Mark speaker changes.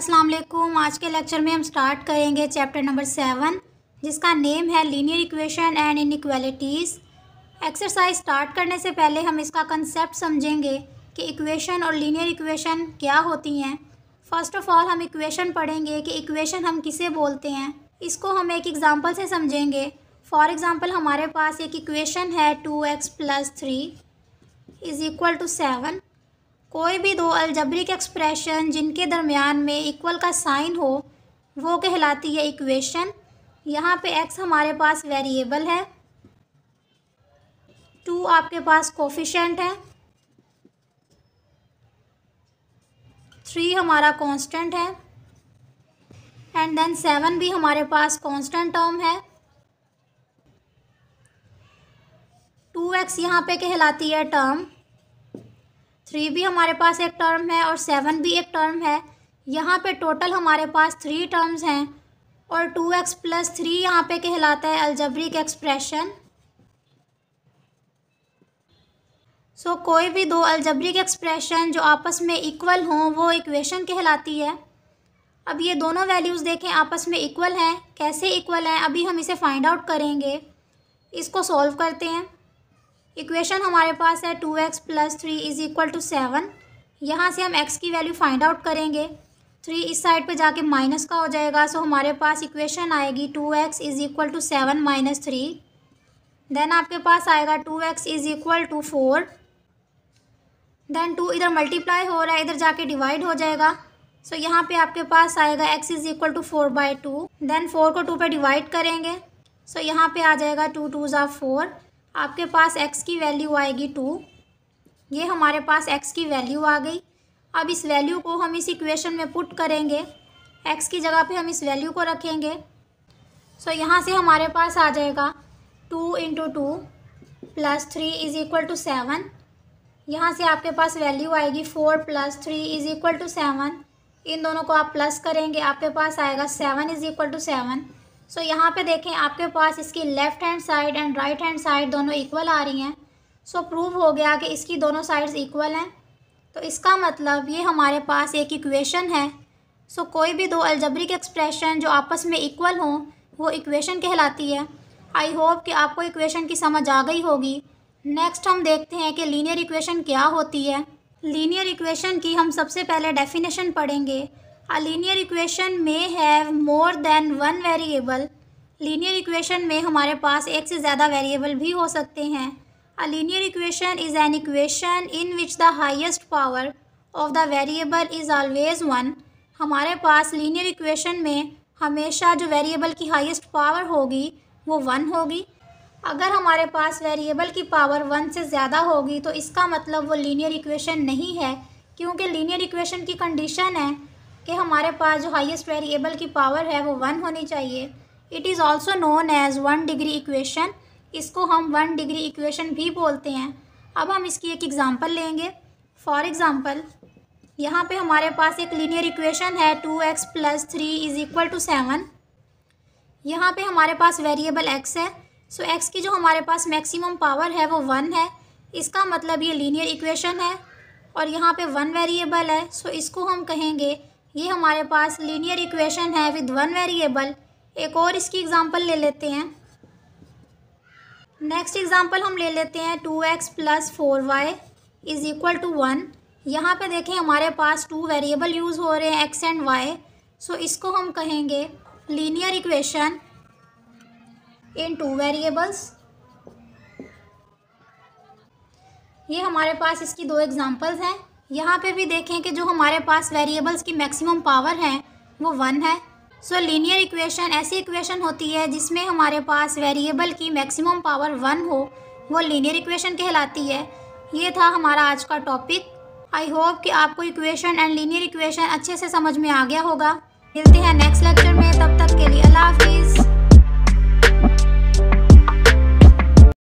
Speaker 1: अस्सलाम वालेकुम आज के लेक्चर में हम स्टार्ट करेंगे चैप्टर नंबर सेवन जिसका नेम है linear equation and inequalities exercise start करने से पहले हम इसका कंसेप्ट समझेंगे कि इक्वेशन और लीनियर इक्वेशन क्या होती हैं फर्स्ट ऑफ ऑल हम इक्वेशन पढ़ेंगे कि इक्वेशन हम किसे बोलते हैं इसको हम एक एग्ज़ाम्पल से समझेंगे फॉर एग्ज़ाम्पल हमारे पास एक इक्वेशन है two x plus three is equal to seven कोई भी दो अलजबरिक एक्सप्रेशन जिनके दरमियान में इक्वल का साइन हो वो कहलाती है इक्वेशन यहाँ पे एक्स हमारे पास वेरिएबल है टू आपके पास कोफिशेंट है थ्री हमारा कांस्टेंट है एंड देन सेवन भी हमारे पास कांस्टेंट टर्म है टू एक्स यहाँ पे कहलाती है टर्म थ्री भी हमारे पास एक टर्म है और सेवन भी एक टर्म है यहाँ पे टोटल हमारे पास थ्री टर्म्स हैं और टू एक्स प्लस थ्री यहाँ पर कहलाता है अलजबरिक एक्सप्रेशन सो so, कोई भी दो अलजबरिक एक्सप्रेशन जो आपस में इक्वल हों वो इक्वेशन कहलाती है अब ये दोनों वैल्यूज़ देखें आपस में इक्वल हैं कैसे इक्वल हैं अभी हम इसे फाइंड आउट करेंगे इसको सॉल्व करते हैं इक्वेशन हमारे पास है two x plus three is equal to seven यहाँ से हम एक्स की वैल्यू फाइंड आउट करेंगे थ्री इस साइड पे जाके माइनस का हो जाएगा सो हमारे पास इक्वेशन आएगी two x is equal to seven minus three then आपके पास आएगा two x is equal to four then two इधर मल्टीप्लाई हो रहा है इधर जाके डिवाइड हो जाएगा सो so, यहाँ पे आपके पास आएगा x is equal to four by two then four को टू पे डिवाइड करेंगे सो so, यहाँ पे आ जाएगा टू टू ज़ा फोर आपके पास x की वैल्यू आएगी टू ये हमारे पास x की वैल्यू आ गई अब इस वैल्यू को हम इस इक्वेशन में पुट करेंगे x की जगह पे हम इस वैल्यू को रखेंगे सो so, यहाँ से हमारे पास आ जाएगा two into two plus three is equal to seven यहाँ से आपके पास वैल्यू आएगी four plus three is equal to seven इन दोनों को आप प्लस करेंगे आपके पास आएगा seven is equal to seven so so, यहाँ पे देखें आपके पास इसकी left hand side and right hand side दोनों इक्वल आ रही हैं सो so, प्रूव हो गया कि इसकी दोनों साइड्स इक्वल हैं तो इसका मतलब ये हमारे पास एक इक्वेशन है सो so, कोई भी दो अलजबरिक एक्सप्रेशन जो आपस में इक्वल हों वो इक्वेशन कहलाती है आई होप कि आपको इक्वेशन की समझ आ गई होगी नेक्स्ट हम देखते हैं कि लीनियर इक्वेशन क्या होती है लीनियर इक्वेशन की हम सबसे पहले डेफिनेशन पढ़ेंगे a linear equation may have more than one variable linear equation में हमारे पास एक से ज़्यादा वेरिएबल भी हो सकते हैं a linear equation is an equation in which the highest power of the variable is always one हमारे पास लीनियर इक्वेशन में हमेशा जो वेरिएबल की हाइस्ट पावर होगी वो वन होगी अगर हमारे पास वेरिएबल की पावर वन से ज़्यादा होगी तो इसका मतलब वो लीनियर इक्वेशन नहीं है क्योंकि लीनियर इक्वेशन की कंडीशन है कि हमारे पास जो हाइस्ट वेरिएबल की पावर है वो वन होनी चाहिए it is also known as one degree equation इसको हम वन डिग्री इक्वेशन भी बोलते हैं अब हम इसकी एक एग्ज़ाम्पल लेंगे फॉर एग्ज़ाम्पल यहाँ पे हमारे पास एक लीनियर इक्वेशन है two x plus three is equal to seven यहाँ पे हमारे पास वेरिएबल एक्स है सो so, एक्स की जो हमारे पास मैक्सिमम पावर है वो वन है इसका मतलब ये लीनियर इक्वेशन है और यहाँ पे वन वेरिएबल है सो so इसको हम कहेंगे ये हमारे पास लीनियर इक्वेशन है विद वन वेरिएबल एक और इसकी एग्ज़ाम्पल ले लेते हैं नेक्स्ट एग्ज़ाम्पल हम ले लेते हैं two x plus four y is equal to one यहाँ पे देखें हमारे पास टू वेरिएबल यूज़ हो रहे हैं एक्स एंड वाई सो इसको हम कहेंगे linear equation in two variables ये हमारे पास इसकी दो एग्ज़ाम्पल्स हैं यहाँ पे भी देखें कि जो हमारे पास वेरिएबल्स की मैक्सिमम पावर है वो वन है सो लीनियर इक्वेशन ऐसी इक्वेशन होती है जिसमें हमारे पास वेरिएबल की मैक्सिमम पावर वन हो वो लीनियर इक्वेशन कहलाती है ये था हमारा आज का टॉपिक आई होप कि आपको इक्वेशन एंड लीनियर इक्वेशन अच्छे से समझ में आ गया होगा मिलते हैं नेक्स्ट लेक्चर में तब तक के लिए अल्लाह हाफिज़